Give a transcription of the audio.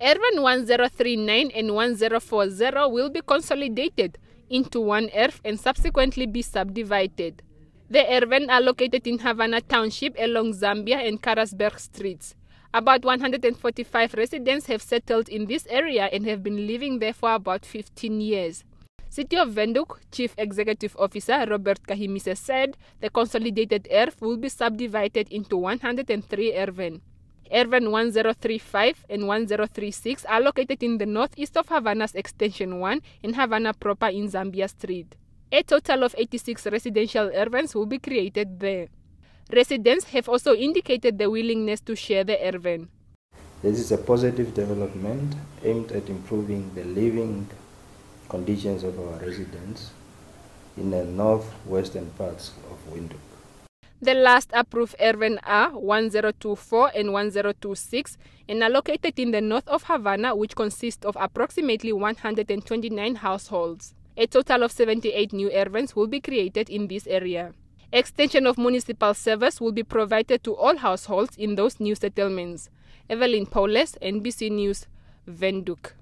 Airvan 1039 and 1040 will be consolidated into one ERF and subsequently be subdivided. The Airvan are located in Havana Township along Zambia and Karasberg streets. About 145 residents have settled in this area and have been living there for about 15 years. City of Venduk Chief Executive Officer Robert Kahimise said the consolidated ERF will be subdivided into 103 Erven. Airvan 1035 and 1036 are located in the northeast of Havana's Extension 1 in Havana proper in Zambia Street. A total of 86 residential Airvans will be created there. Residents have also indicated their willingness to share the Airvan. This is a positive development aimed at improving the living conditions of our residents in the northwestern parts of Windhoek. The last approved urban are 1024 and 1026 and are located in the north of Havana, which consists of approximately 129 households. A total of 78 new airvans will be created in this area. Extension of municipal service will be provided to all households in those new settlements. Evelyn Paulus, NBC News, Venduk.